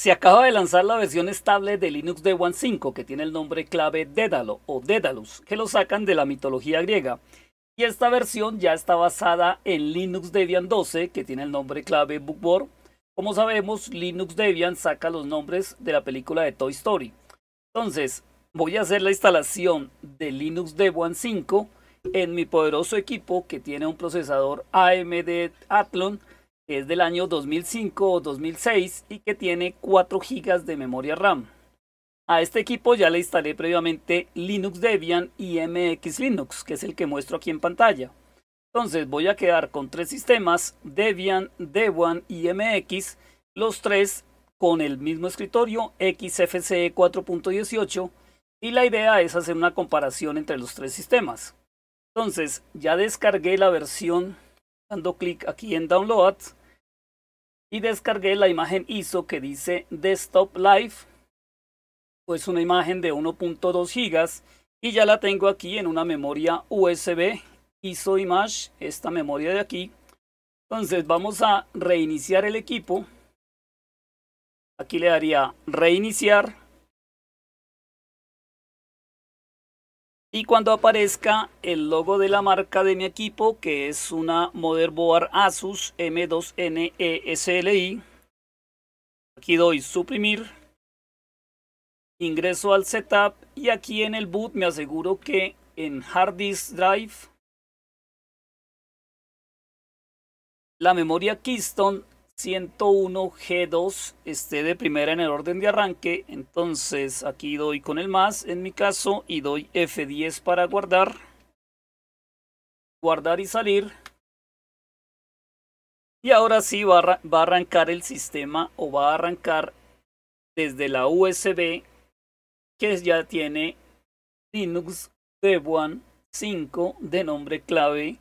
Se acaba de lanzar la versión estable de Linux de 5, que tiene el nombre clave Dédalo o Dédalus, que lo sacan de la mitología griega. Y esta versión ya está basada en Linux Debian 12 que tiene el nombre clave Bookworm. Como sabemos, Linux Debian saca los nombres de la película de Toy Story. Entonces, voy a hacer la instalación de Linux Debian 5 en mi poderoso equipo que tiene un procesador AMD Athlon que es del año 2005 o 2006 y que tiene 4 GB de memoria RAM. A este equipo ya le instalé previamente Linux Debian y MX Linux, que es el que muestro aquí en pantalla. Entonces voy a quedar con tres sistemas, Debian, Debian y MX, los tres con el mismo escritorio XFCE 4.18 y la idea es hacer una comparación entre los tres sistemas. Entonces ya descargué la versión dando clic aquí en Downloads y descargué la imagen ISO que dice Desktop Live. Pues una imagen de 1.2 GB. y ya la tengo aquí en una memoria USB ISO Image, esta memoria de aquí. Entonces vamos a reiniciar el equipo. Aquí le daría reiniciar y cuando aparezca el logo de la marca de mi equipo que es una motherboard Asus m 2 nesli aquí doy suprimir ingreso al setup y aquí en el boot me aseguro que en hard disk drive la memoria Keystone 101G2 esté de primera en el orden de arranque. Entonces aquí doy con el más en mi caso y doy F10 para guardar. Guardar y salir. Y ahora sí va a, arrancar el sistema o va a arrancar desde la USB que ya tiene Linux Debian 5 de nombre clave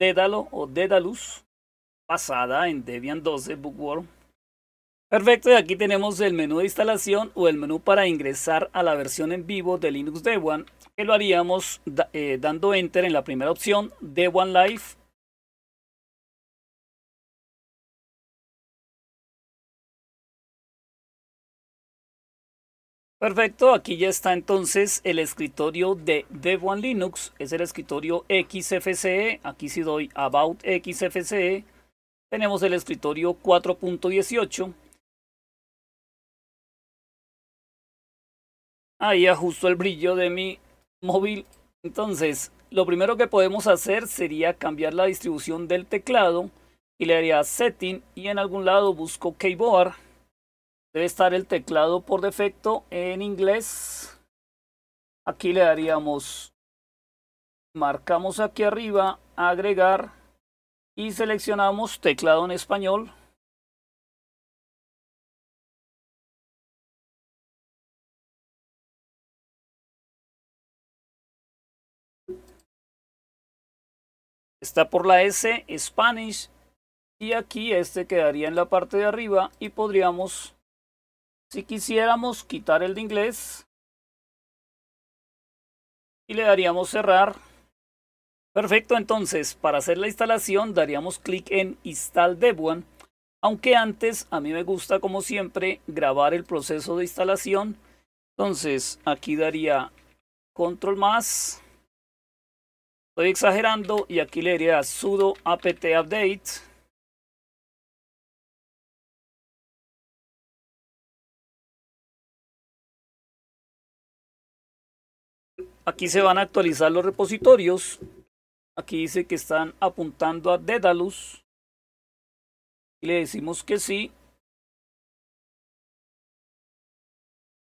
Dédalo o Dédalus Basada en Debian 12 Bookworm. Perfecto, y aquí tenemos el menú de instalación o el menú para ingresar a la versión en vivo de Linux Debian, que lo haríamos eh, dando Enter en la primera opción, Debian Live, Perfecto, aquí ya está entonces el escritorio de Debian Linux, es el escritorio XFCE, aquí si doy About XFCE, tenemos el escritorio 4.18. Ahí ajusto el brillo de mi móvil. Entonces, lo primero que podemos hacer sería cambiar la distribución del teclado. Y le haría Setting y en algún lado busco Keyboard. Debe estar el teclado por defecto en inglés. Aquí le daríamos, marcamos aquí arriba, agregar y seleccionamos teclado en español. Está por la S, Spanish, y aquí este quedaría en la parte de arriba y podríamos, si quisiéramos, quitar el de inglés y le daríamos cerrar. Perfecto, entonces para hacer la instalación daríamos clic en Install Debian, aunque antes a mí me gusta como siempre grabar el proceso de instalación. Entonces aquí daría control más, estoy exagerando y aquí le diría sudo apt update. Aquí se van a actualizar los repositorios Aquí dice que están apuntando a Dedalus. Y le decimos que sí.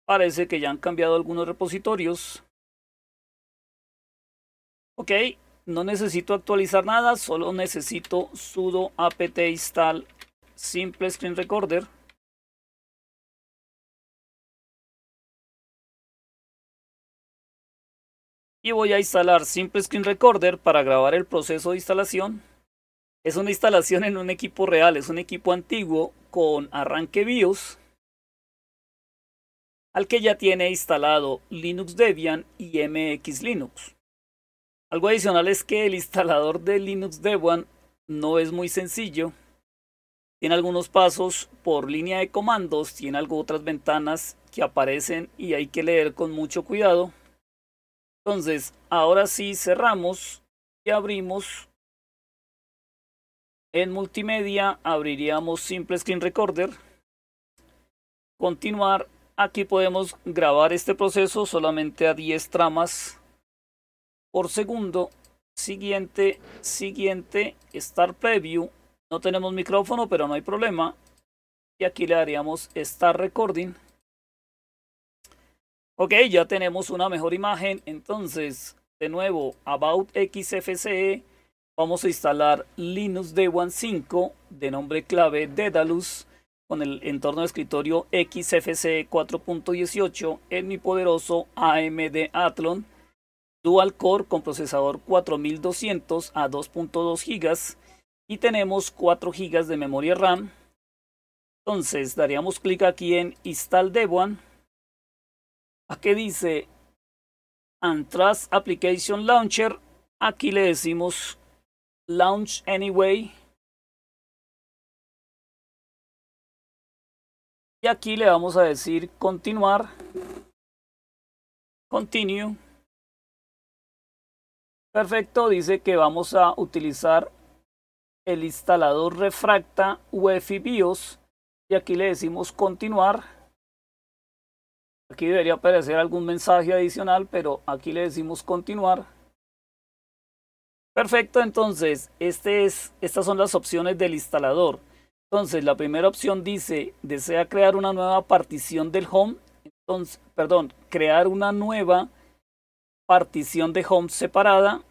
Parece que ya han cambiado algunos repositorios. Ok, no necesito actualizar nada, solo necesito sudo apt install simple screen recorder. y voy a instalar Simple Screen Recorder para grabar el proceso de instalación. Es una instalación en un equipo real, es un equipo antiguo con arranque BIOS al que ya tiene instalado Linux Debian y MX Linux. Algo adicional es que el instalador de Linux Debian no es muy sencillo. Tiene algunos pasos por línea de comandos, tiene algo otras ventanas que aparecen y hay que leer con mucho cuidado. Entonces, ahora sí cerramos y abrimos. En multimedia abriríamos Simple Screen Recorder. Continuar. Aquí podemos grabar este proceso solamente a 10 tramas por segundo. Siguiente, siguiente, Start Preview. No tenemos micrófono, pero no hay problema. Y aquí le daríamos Start Recording. Ok, ya tenemos una mejor imagen. Entonces, de nuevo, About XFCE. Vamos a instalar Linux Debian 5 de nombre clave Dedalus con el entorno de escritorio XFCE 4.18 en mi poderoso AMD Athlon dual core con procesador 4200 a 2.2 GB y tenemos 4 GB de memoria RAM. Entonces daríamos clic aquí en Install Debian Aquí dice trust Application Launcher. Aquí le decimos Launch Anyway. Y aquí le vamos a decir continuar. Continue. Perfecto, dice que vamos a utilizar el instalador Refracta UEFI BIOS. Y aquí le decimos continuar. Aquí debería aparecer algún mensaje adicional, pero aquí le decimos continuar. Perfecto, entonces, este estas son las opciones del instalador. Entonces, la primera opción dice, desea crear una nueva partición del home. Entonces, perdón, crear una nueva partición de home separada.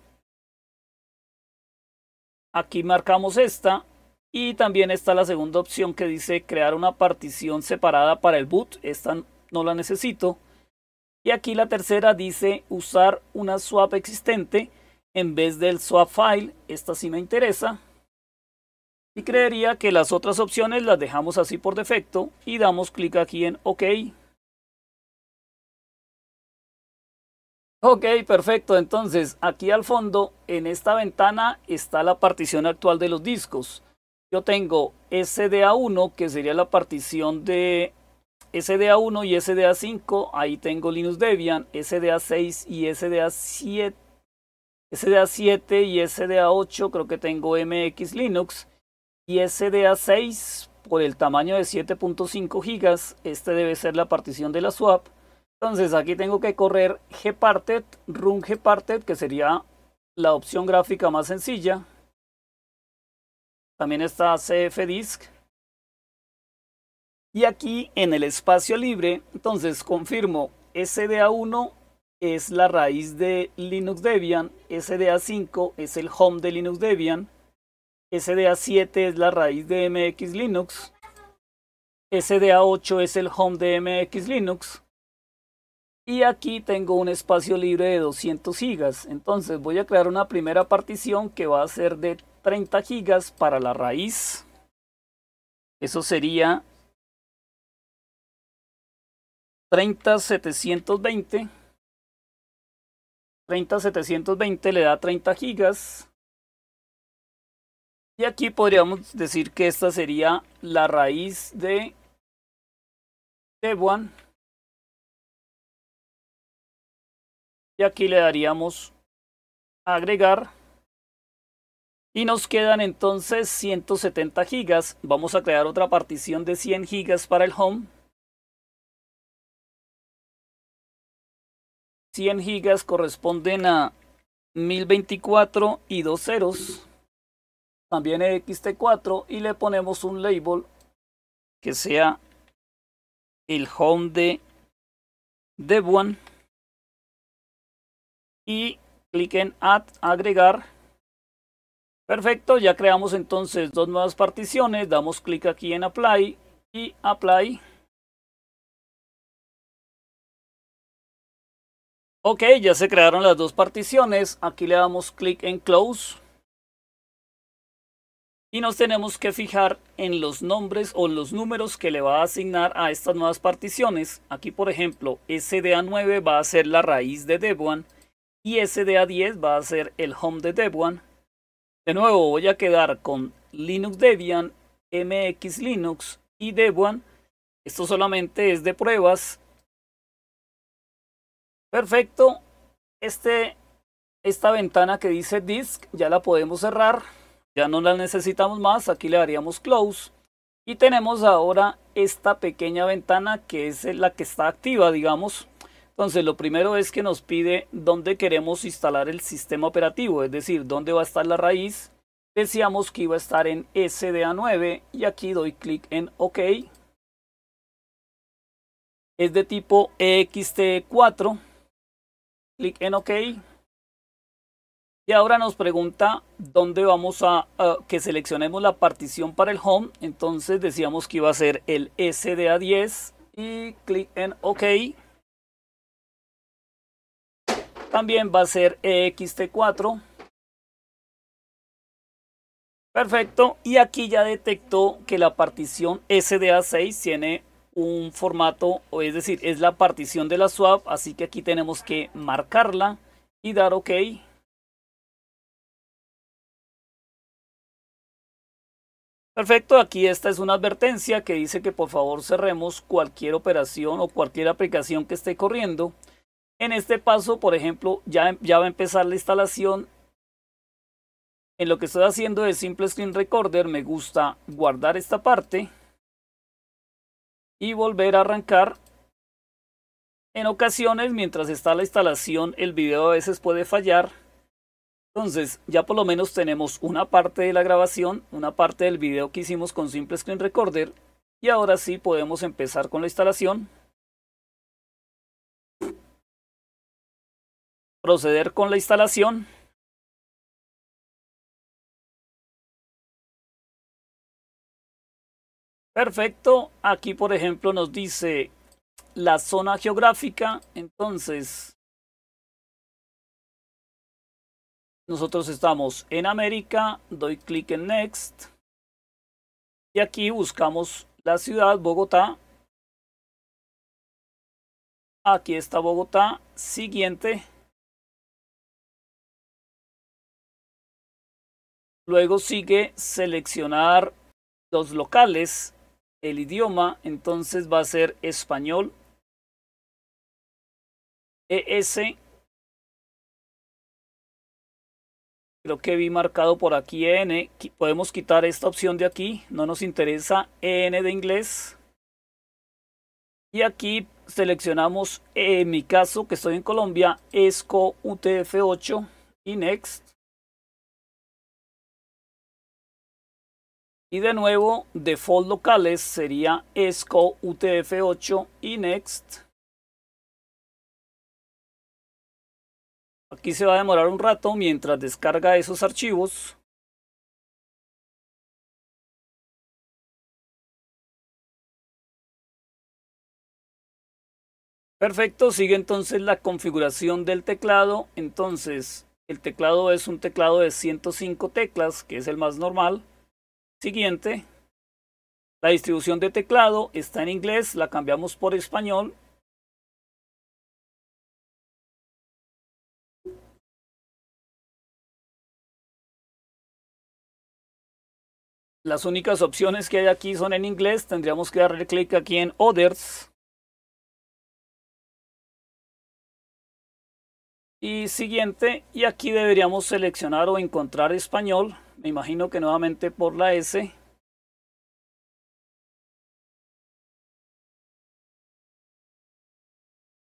Aquí marcamos esta. Y también está la segunda opción que dice crear una partición separada para el boot. Esta no la necesito. Y aquí la tercera dice usar una swap existente en vez del swap file, esta sí me interesa. Y creería que las otras opciones las dejamos así por defecto y damos clic aquí en OK. Ok, perfecto. Entonces, aquí al fondo, en esta ventana, está la partición actual de los discos. Yo tengo SDA1, que sería la partición de SDA1 y SDA5, ahí tengo Linux Debian, SDA6 y SDA7, SDA7 y SDA8 creo que tengo MX Linux y SDA6 por el tamaño de 7.5 GB este debe ser la partición de la swap. Entonces aquí tengo que correr gparted, run gparted, que sería la opción gráfica más sencilla. También está cfdisk y aquí en el espacio libre, entonces confirmo SDA1 es la raíz de Linux Debian, SDA5 es el home de Linux Debian, SDA7 es la raíz de MX Linux, SDA8 es el home de MX Linux, y aquí tengo un espacio libre de 200 gigas. Entonces voy a crear una primera partición que va a ser de 30 gigas para la raíz. Eso sería 30720. 30720 le da 30 gigas. Y aquí podríamos decir que esta sería la raíz de E1. Y aquí le daríamos agregar. Y nos quedan entonces 170 gigas. Vamos a crear otra partición de 100 gigas para el home. 100 gigas corresponden a 1024 y dos ceros. También XT4 y le ponemos un label que sea el home de DevOne Y cliquen Add, agregar. Perfecto, ya creamos entonces dos nuevas particiones. Damos clic aquí en Apply y Apply. Ok, ya se crearon las dos particiones. Aquí le damos clic en Close. Y nos tenemos que fijar en los nombres o los números que le va a asignar a estas nuevas particiones. Aquí, por ejemplo, SDA9 va a ser la raíz de Debian y SDA10 va a ser el home de Debian. De nuevo, voy a quedar con Linux Debian, MX Linux y Debian. Esto solamente es de pruebas Perfecto. Este, esta ventana que dice disk ya la podemos cerrar. Ya no la necesitamos más. Aquí le daríamos close. Y tenemos ahora esta pequeña ventana que es la que está activa, digamos. Entonces lo primero es que nos pide dónde queremos instalar el sistema operativo, es decir, dónde va a estar la raíz. Decíamos que iba a estar en SDA9 y aquí doy clic en OK. Es de tipo EXT4 clic en OK. Y ahora nos pregunta dónde vamos a que seleccionemos la partición para el home. Entonces decíamos que iba a ser el SDA10 y clic en OK. También va a ser EXT4. Perfecto, y aquí ya detectó que la partición SDA6 tiene un formato, o es decir, es la partición de la swap, así que aquí tenemos que marcarla y dar OK. Perfecto, aquí esta es una advertencia que dice que por favor cerremos cualquier operación o cualquier aplicación que esté corriendo. En este paso, por ejemplo, ya, ya va a empezar la instalación. En lo que estoy haciendo es simple screen recorder, me gusta guardar esta parte y volver a arrancar. En ocasiones, mientras está la instalación, el video a veces puede fallar. Entonces, ya por lo menos tenemos una parte de la grabación, una parte del video que hicimos con Simple Screen Recorder. Y ahora sí podemos empezar con la instalación. Proceder con la instalación. Perfecto. Aquí, por ejemplo, nos dice la zona geográfica. Entonces, nosotros estamos en América. Doy clic en Next. Y aquí buscamos la ciudad, Bogotá. Aquí está Bogotá. Siguiente. Luego sigue seleccionar los locales el idioma entonces va a ser español. ES. Creo que vi marcado por aquí N. Podemos quitar esta opción de aquí. No nos interesa e N de inglés. Y aquí seleccionamos, eh, en mi caso que estoy en Colombia, ESCO UTF8 y Next. Y de nuevo, default locales sería ESCO, UTF-8 y Next. Aquí se va a demorar un rato mientras descarga esos archivos. Perfecto, sigue entonces la configuración del teclado. Entonces, el teclado es un teclado de 105 teclas, que es el más normal siguiente. La distribución de teclado está en inglés, la cambiamos por español. Las únicas opciones que hay aquí son en inglés. Tendríamos que darle clic aquí en Others. Y siguiente. Y aquí deberíamos seleccionar o encontrar español. Me imagino que nuevamente por la S.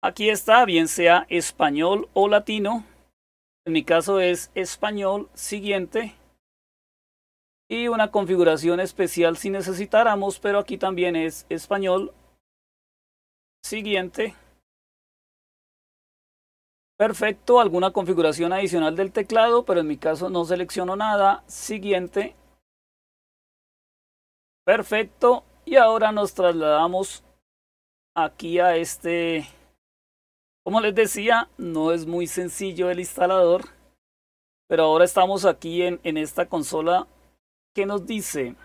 Aquí está, bien sea español o latino. En mi caso es español siguiente. Y una configuración especial si necesitáramos, pero aquí también es español siguiente. Perfecto, alguna configuración adicional del teclado, pero en mi caso no selecciono nada. Siguiente. Perfecto. Y ahora nos trasladamos aquí a este... Como les decía, no es muy sencillo el instalador. Pero ahora estamos aquí en, en esta consola que nos dice...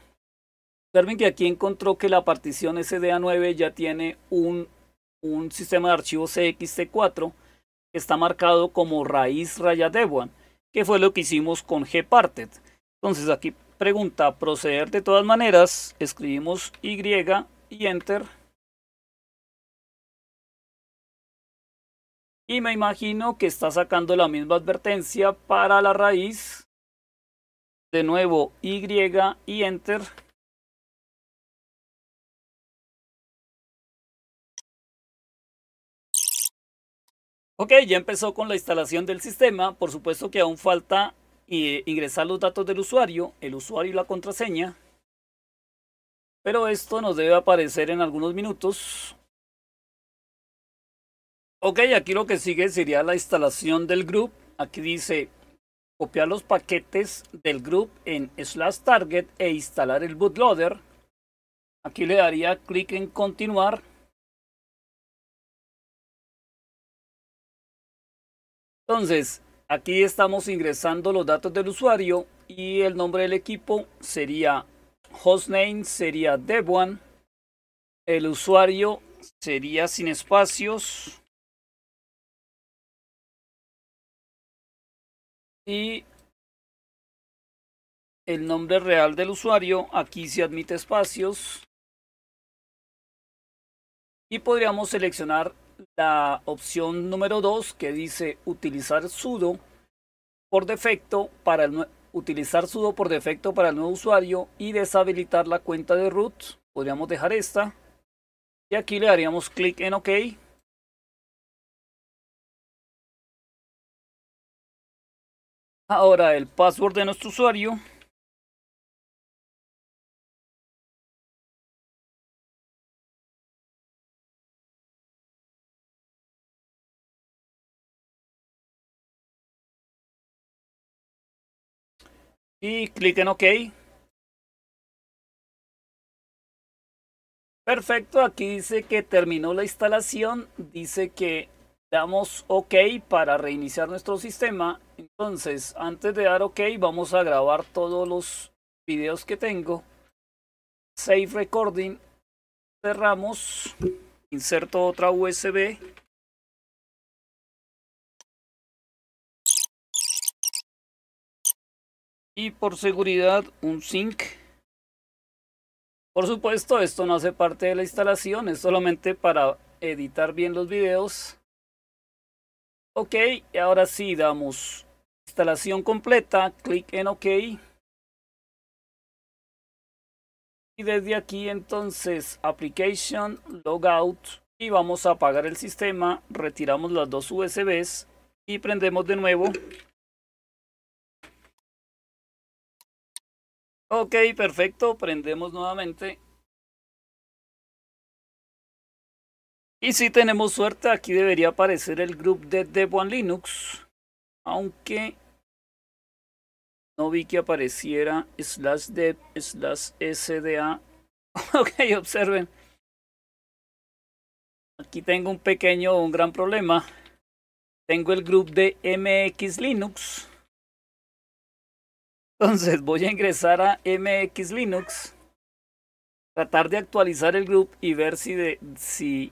Observen que aquí encontró que la partición SDA9 ya tiene un, un sistema de archivos CXT4 que está marcado como raíz raya que fue lo que hicimos con gparted. Entonces aquí pregunta proceder de todas maneras, escribimos Y y Enter. Y me imagino que está sacando la misma advertencia para la raíz. De nuevo Y y Enter. Ok, ya empezó con la instalación del sistema. Por supuesto que aún falta eh, ingresar los datos del usuario, el usuario y la contraseña. Pero esto nos debe aparecer en algunos minutos. Ok, aquí lo que sigue sería la instalación del group. Aquí dice copiar los paquetes del group en slash target e instalar el bootloader. Aquí le daría clic en continuar. Entonces, aquí estamos ingresando los datos del usuario y el nombre del equipo sería hostname, sería DevOne. El usuario sería sin espacios. Y el nombre real del usuario, aquí se admite espacios. Y podríamos seleccionar la opción número 2 que dice utilizar sudo por defecto para el utilizar sudo por defecto para el nuevo usuario y deshabilitar la cuenta de root. Podríamos dejar esta. Y aquí le daríamos clic en OK. Ahora el password de nuestro usuario. y clic en OK. Perfecto, aquí dice que terminó la instalación, dice que damos OK para reiniciar nuestro sistema. Entonces, antes de dar OK, vamos a grabar todos los videos que tengo. Save Recording, cerramos, inserto otra USB Y por seguridad, un sync Por supuesto, esto no hace parte de la instalación, es solamente para editar bien los videos. Ok, y ahora sí damos instalación completa, clic en OK. Y desde aquí entonces Application, Logout y vamos a apagar el sistema, retiramos las dos USBs y prendemos de nuevo. Ok, perfecto. Prendemos nuevamente. Y si tenemos suerte, aquí debería aparecer el group de Debian Linux. Aunque no vi que apareciera slash dev slash sda. ok, observen. Aquí tengo un pequeño un gran problema. Tengo el group de MX Linux. Entonces voy a ingresar a MX Linux, tratar de actualizar el group y ver si, si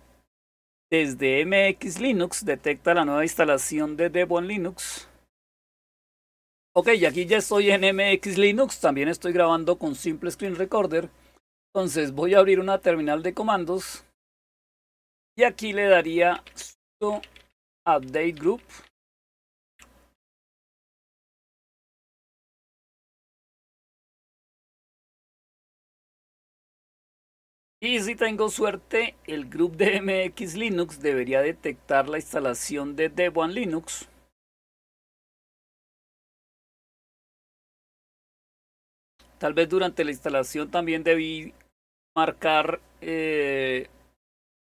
desde MX Linux detecta la nueva instalación de Debian Linux. Ok, y aquí ya estoy en MX Linux, también estoy grabando con Simple Screen Recorder. Entonces voy a abrir una terminal de comandos y aquí le daría update group Y si tengo suerte, el grupo de MX Linux debería detectar la instalación de Debian Linux. Tal vez durante la instalación también debí marcar eh,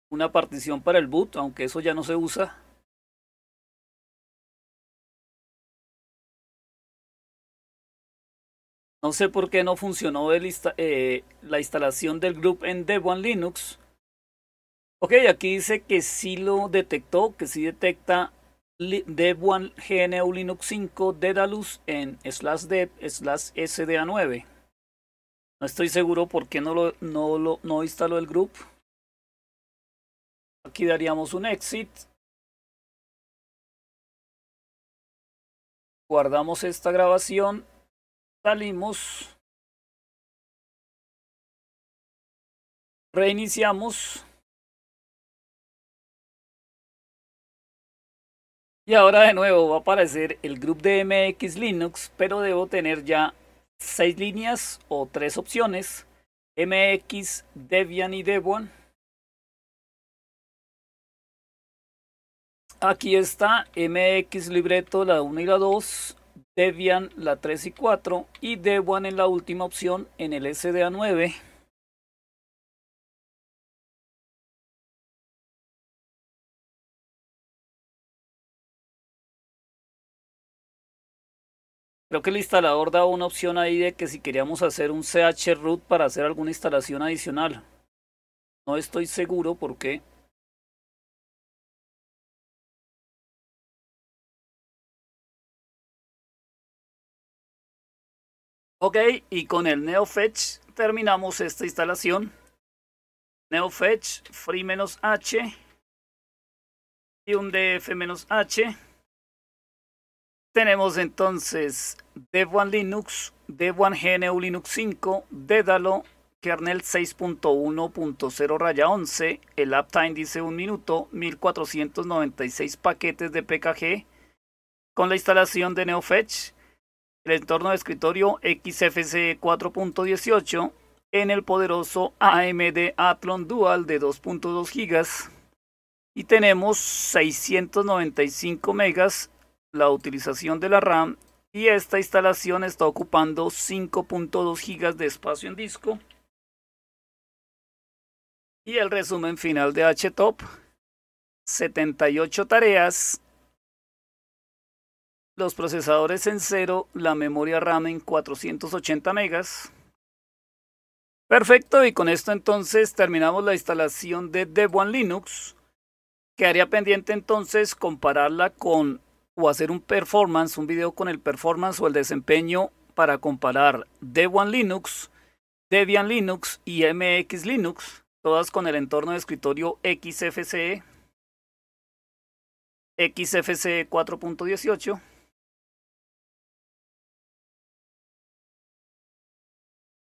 una partición para el boot, aunque eso ya no se usa. No sé por qué no funcionó eh, la instalación del group en Debian Linux. Ok, aquí dice que sí lo detectó, que sí detecta Debian GNU Linux 5 Dedalus en slash dev slash SDA9. No estoy seguro por qué no, lo, no, no instaló el group. Aquí daríamos un exit. Guardamos esta grabación salimos, reiniciamos. Y ahora de nuevo va a aparecer el grupo de MX Linux, pero debo tener ya seis líneas o tres opciones. MX, Debian y Debian. Aquí está MX Libreto, la 1 y la 2. Debian la 3 y 4 y Debian en la última opción en el SDA 9. Creo que el instalador da una opción ahí de que si queríamos hacer un CH root para hacer alguna instalación adicional. No estoy seguro por qué. Ok, y con el NeoFetch terminamos esta instalación. NeoFetch, free-h y un df-h. Tenemos entonces dev Linux, Dev1 GNU Linux 5, Dédalo, kernel 6.1.0 11, el uptime dice 1 minuto, 1496 paquetes de PKG. Con la instalación de NeoFetch el entorno de escritorio XFC 4.18 en el poderoso AMD Athlon Dual de 2.2 GB y tenemos 695 megas la utilización de la RAM y esta instalación está ocupando 5.2 GB de espacio en disco y el resumen final de HTOP 78 tareas los procesadores en cero, la memoria RAM en 480 megas. Perfecto, y con esto entonces terminamos la instalación de Debian Linux. Quedaría pendiente entonces compararla con o hacer un performance, un video con el performance o el desempeño para comparar Debian Linux, Debian Linux y MX Linux, todas con el entorno de escritorio XFCE, XFCE 4.18